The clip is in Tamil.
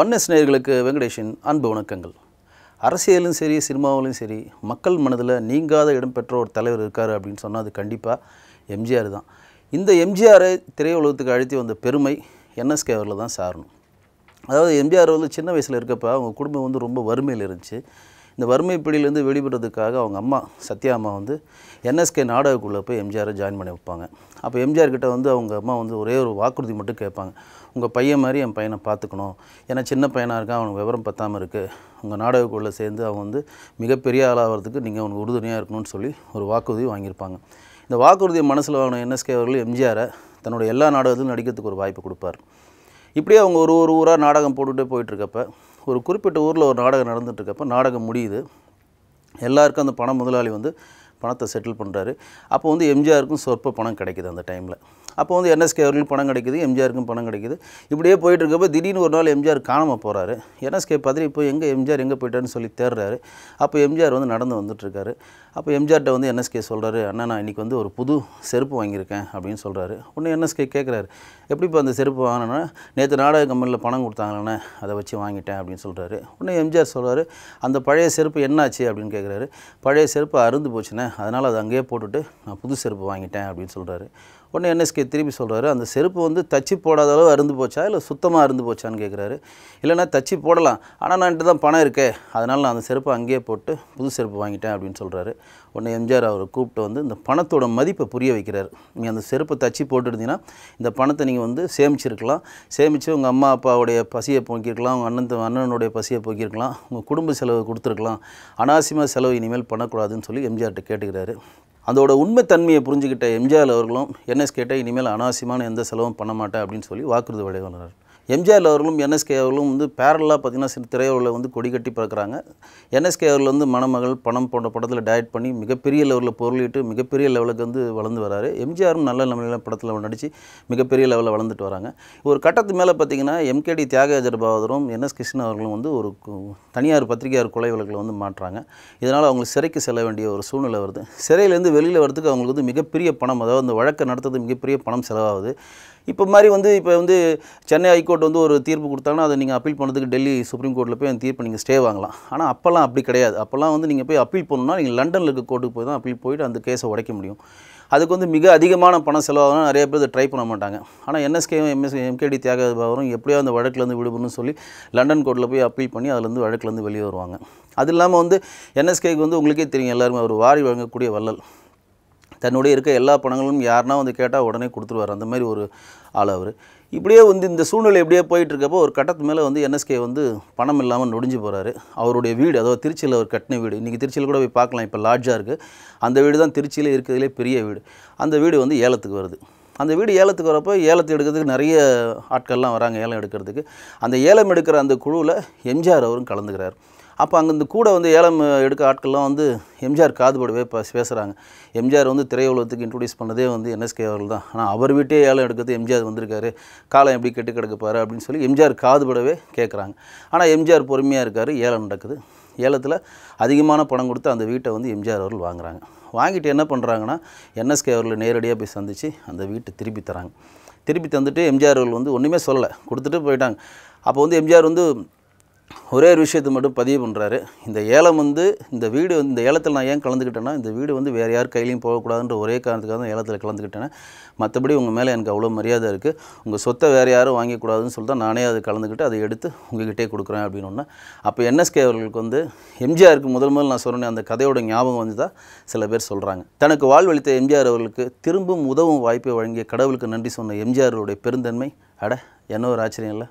ஒன்னஸ் நேயர்களுக்கு வெங்கடேஷின் அன்பு வணக்கங்கள் அரசியலும் சரி சினிமாவிலும் சரி மக்கள் மனதில் நீங்காத இடம் பெற்ற ஒரு தலைவர் இருக்கார் அப்படின்னு சொன்னால் அது கண்டிப்பாக எம்ஜிஆர் தான் இந்த எம்ஜிஆரை திரையுலகத்துக்கு அழைத்து வந்த பெருமை என்எஸ்கே அவரில் தான் சாரணும் அதாவது எம்ஜிஆர் வந்து சின்ன வயசில் இருக்கப்போ அவங்க குடும்பம் வந்து ரொம்ப வறுமையில் இருந்துச்சு இந்த வறுமை பிடியிலேருந்து வெளிப்படுறதுக்காக அவங்க அம்மா சத்யா அம்மா வந்து என்எஸ்கே நாடகக்குள்ளே போய் எம்ஜிஆரை ஜாயின் பண்ணி வைப்பாங்க அப்போ எம்ஜிஆர் கிட்ட வந்து அவங்க அம்மா வந்து ஒரே ஒரு வாக்குறுதி மட்டும் கேட்பாங்க உங்கள் பையன் மாதிரி என் பையனை பார்த்துக்கணும் ஏன்னா சின்ன பையனாக இருக்கான் அவனுக்கு விவரம் பத்தாமல் இருக்குது உங்கள் நாடகக்குள்ளே சேர்ந்து அவன் வந்து மிகப்பெரிய ஆளாகிறதுக்கு நீங்கள் அவனுக்கு உறுதுணையாக இருக்கணும்னு சொல்லி ஒரு வாக்குறுதி வாங்கியிருப்பாங்க இந்த வாக்குறுதியை மனசில் வாங்கின என்எஸ்கே அவர்கள் எம்ஜிஆரை தன்னோட எல்லா நாடகத்திலும் நடிக்கிறதுக்கு ஒரு வாய்ப்பு கொடுப்பார் இப்படியே அவங்க ஒரு ஒரு ஊராக நாடகம் போட்டுகிட்டே போயிட்டுருக்கப்ப ஒரு குறிப்பிட்ட ஊரில் ஒரு நாடகம் நடந்துகிட்ருக்கப்போ நாடகம் முடியுது எல்லாருக்கும் அந்த பணம் முதலாளி வந்து பணத்தை செட்டில் பண்ணுறாரு அப்போ வந்து எம்ஜிஆருக்கும் சொற்ப பணம் கிடைக்கிது அந்த டைமில் அப்போ வந்து என்எஸ்கே அவர்களுக்கும் பணம் கிடைக்குது எம்ஜிஆருக்கும் பணம் கிடைக்குது இப்படியே போயிட்டு இருக்கப்போ திடீர்னு ஒரு நாள் எம்ஜிஆர் காணாமல் போகிறாரு என்எஸ்கே பதறி போய் எங்கே எம்ஜிஆர் எங்கே போயிட்டாருன்னு சொல்லி தேடுறாரு அப்போ எம்ஜிஆர் வந்து நடந்து வந்துட்டுருக்காரு அப்போ எம்ஜிஆர்கிட்ட வந்து என்எஸ்கே சொல்கிறாரு அண்ணா நான் இன்றைக்கி வந்து ஒரு புது செருப்பு வாங்கியிருக்கேன் அப்படின்னு சொல்கிறாரு ஒன்று என்எஸ்கே கேட்குறாரு எப்படி இப்போ அந்த செருப்பு வாங்கினேன்னா நேற்று நாடக கம்பெனியில் பணம் கொடுத்தாங்கண்ணே அதை வச்சு வாங்கிட்டேன் அப்படின்னு சொல்கிறாரு உடனே எம்ஜிஆர் சொல்கிறாரு அந்த பழைய செருப்பு என்னாச்சு அப்படின்னு கேட்குறாரு பழைய செருப்பு அருந்து போச்சுண்ணே அதனால் அது அங்கேயே போட்டுட்டு நான் புது செருப்பு வாங்கிட்டேன் அப்படின்னு சொல்கிறாரு உடனே என்எஸ்கே திருப்பி சொல்கிறாரு அந்த செருப்பு வந்து தச்சு போடாத அளவு அருந்து போச்சா இல்லை சுத்தமாக அருந்து போச்சான்னு கேட்குறாரு இல்லைனா தச்சு போடலாம் ஆனால் நான்ட்டு தான் பணம் இருக்கே அதனால் நான் அந்த செருப்பை அங்கேயே போட்டு புது செருப்பு வாங்கிட்டேன் அப்படின்னு சொல்கிறாரு உடனே எம்ஜிஆர் அவரை கூப்பிட்டு வந்து இந்த பணத்தோட மதிப்பை புரிய வைக்கிறார் நீங்கள் அந்த செருப்பை தச்சு போட்டுருந்தீங்கன்னா இந்த பணத்தை நீங்கள் வந்து சேமிச்சிருக்கலாம் சேமித்து உங்கள் அம்மா அப்பாவுடைய பசியை போக்கியிருக்கலாம் உங்கள் அண்ணன் அண்ணனுடைய பசியை போக்கியிருக்கலாம் உங்கள் குடும்ப செலவு கொடுத்துருக்கலாம் அனாவசியமாக செலவு இனிமேல் பண்ணக்கூடாதுன்னு சொல்லி எம்ஜிஆர்கிட்ட கேட்டு கேட்டுக்கிறாரு அதோட உண்மைத்தன்மையை புரிஞ்சுக்கிட்ட எம்ஜிஆர் அவர்களும் என்எஸ் கேட்டால் இனிமேல் அனாவசியமான எந்த செலவும் பண்ண மாட்டேன் அப்படின்னு சொல்லி வாக்குறுதி வழங்குகிறார் எம்ஜிஆர் அவர்களும் என்எஸ்கே அவர்களும் வந்து பேரலாக பார்த்திங்கன்னா சில திரையுலகில் வந்து கொடி கட்டி பிறக்கிறாங்க என்எஸ்கே அவர்கள் வந்து மணமகள் பணம் போன்ற படத்தில் டயட் பண்ணி மிகப்பெரிய லெவலில் பொருளிட்டு மிகப்பெரிய லெவலுக்கு வந்து வளர்ந்து வராரு எம்ஜிஆரும் நல்ல நிலையில படத்தில் நடித்து மிகப்பெரிய லெவலில் வளர்ந்துட்டு வராங்க ஒரு கட்டத்து மேலே பார்த்திங்கன்னா எம்கேடி தியாகராஜர் பாகவதரும் என்எஸ் கிருஷ்ணன் அவர்களும் வந்து ஒரு தனியார் பத்திரிகையார் கொலை வழக்கில் வந்து மாற்றுறாங்க இதனால் அவங்க சிறைக்கு செல்ல வேண்டிய ஒரு சூழ்நிலை வருது சிறையிலேருந்து வெளியில் வரதுக்கு அவங்களுக்கு வந்து மிகப்பெரிய பணம் அதாவது அந்த வழக்கை நடத்துறது மிகப்பெரிய பணம் செலவாகுது இப்போ மாதிரி வந்து இப்போ வந்து சென்னை ஹைகோர்ட் வந்து ஒரு தீர்ப்பு கொடுத்தாங்கன்னா அதை நீங்கள் அப்பீல் பண்ணதுக்கு டெல்லி சுப்ரீம் கோர்ட்டில் போய் அந்த தீர்ப்பு நீங்கள் ஸ்டே வாங்கலாம் ஆனால் அப்போல்லாம் அப்படி கிடையாது அப்போல்லாம் வந்து நீங்கள் போய் அப்பீல் பண்ணணும்னா நீங்கள் லண்டனில் இருக்க கோர்ட்டுக்கு போய் தான் அப்பீல் போயிட்டு அந்த கேஸை உடைக்க முடியும் அதுக்கு வந்து மிக அதிகமான பணம் செலவாகனா நிறைய பேர் இதை ட்ரை பண்ண மாட்டாங்க ஆனால் என்எஸ்கே எம்எஸ் எம்கேடி தியாகபாவரும் எப்படியோ அந்த வழக்கிலேருந்து விடுபடணும்னு சொல்லி லண்டன் கோர்ட்டில் போய் அப்பீல் பண்ணி அதுலேருந்து வழக்கிலேருந்து வெளியே வருவாங்க அது இல்லாமல் வந்து என்எஸ்கேக்கு வந்து உங்களுக்கே தெரியும் எல்லாருமே ஒரு வாரி வழங்கக்கூடிய வள்ளல் தன்னுடைய இருக்க எல்லா பணங்களும் யாருனா வந்து கேட்டால் உடனே கொடுத்துருவார் அந்த மாதிரி ஒரு ஆள் அவர் இப்படியே வந்து இந்த சூழ்நிலை எப்படியே போயிட்டுருக்கப்போ ஒரு கட்டத்து மேலே வந்து என்எஸ்கே வந்து பணம் இல்லாமல் நொடிஞ்சு போகிறாரு அவருடைய வீடு அதாவது திருச்சியில் அவர் கட்டின வீடு இன்றைக்கி திருச்சியில் கூட போய் பார்க்கலாம் இப்போ லாட்ஜாக இருக்குது அந்த வீடு தான் திருச்சியில் இருக்கிறதுலே பெரிய வீடு அந்த வீடு வந்து ஏலத்துக்கு வருது அந்த வீடு ஏலத்துக்கு வரப்போ ஏலத்தை எடுக்கிறதுக்கு நிறைய ஆட்கள்லாம் வராங்க ஏலம் எடுக்கிறதுக்கு அந்த ஏலம் எடுக்கிற அந்த குழுவில் எம்ஜிஆர் அவரும் கலந்துக்கிறார் அப்போ அங்கே இந்த கூட வந்து ஏலம் எடுக்க ஆட்கள்லாம் வந்து எம்ஜிஆர் காதுபடவே பேசுகிறாங்க எம்ஜிஆர் வந்து திரையுலகத்துக்கு இன்ட்ரொடியூஸ் பண்ணதே வந்து என்எஸ்கே அவர்கள் தான் ஆனால் அவர் வீட்டே ஏலம் எடுக்கிறது எம்ஜிஆர் வந்திருக்காரு காலம் எப்படி கெட்டு கிடக்கப்பாரு அப்படின்னு சொல்லி எம்ஜிஆர் காதுபடவே கேட்குறாங்க ஆனால் எம்ஜிஆர் பொறுமையாக இருக்கார் ஏலம் நடக்குது ஏலத்தில் அதிகமான பணம் கொடுத்து அந்த வீட்டை வந்து எம்ஜிஆர் அவர்கள் வாங்குகிறாங்க வாங்கிட்டு என்ன பண்ணுறாங்கன்னா என்எஸ்கே அவர்கள் நேரடியாக போய் சந்தித்து அந்த வீட்டை திருப்பி தராங்க திருப்பி தந்துட்டு எம்ஜிஆர் அவர்கள் வந்து ஒன்றுமே சொல்லலை கொடுத்துட்டு போயிட்டாங்க அப்போ வந்து எம்ஜிஆர் வந்து ஒரே ஒரு விஷயத்தை மட்டும் பதிவு பண்ணுறாரு இந்த ஏலம் வந்து இந்த வீடு இந்த ஏலத்தில் நான் ஏன் கலந்துக்கிட்டேன்னா இந்த வீடு வந்து வேறு யார் கையிலையும் போகக்கூடாதுன்ற ஒரே காரணத்துக்காக தான் ஏலத்தில் கலந்துக்கிட்டேன் மற்றபடி உங்கள் மேலே எனக்கு அவ்வளோ மரியாதை இருக்குது உங்கள் சொத்தை வேறு யாரும் வாங்கக்கூடாதுன்னு சொல்லிட்டு நானே அதை கலந்துக்கிட்டு அதை எடுத்து உங்ககிட்டே கொடுக்குறேன் அப்படின்னு அப்போ என்எஸ்கே அவர்களுக்கு வந்து எம்ஜிஆருக்கு முதல் முதல் நான் சொன்னேன் அந்த கதையோட ஞாபகம் வந்து தான் சில பேர் சொல்கிறாங்க தனக்கு வாழ்வழித்த எம்ஜிஆர் அவர்களுக்கு திரும்பும் உதவும் வாய்ப்பை வழங்கிய கடவுளுக்கு நன்றி சொன்ன எம்ஜிஆருடைய பெருந்தன்மை அட என்ன ஒரு ஆச்சரியம் இல்லை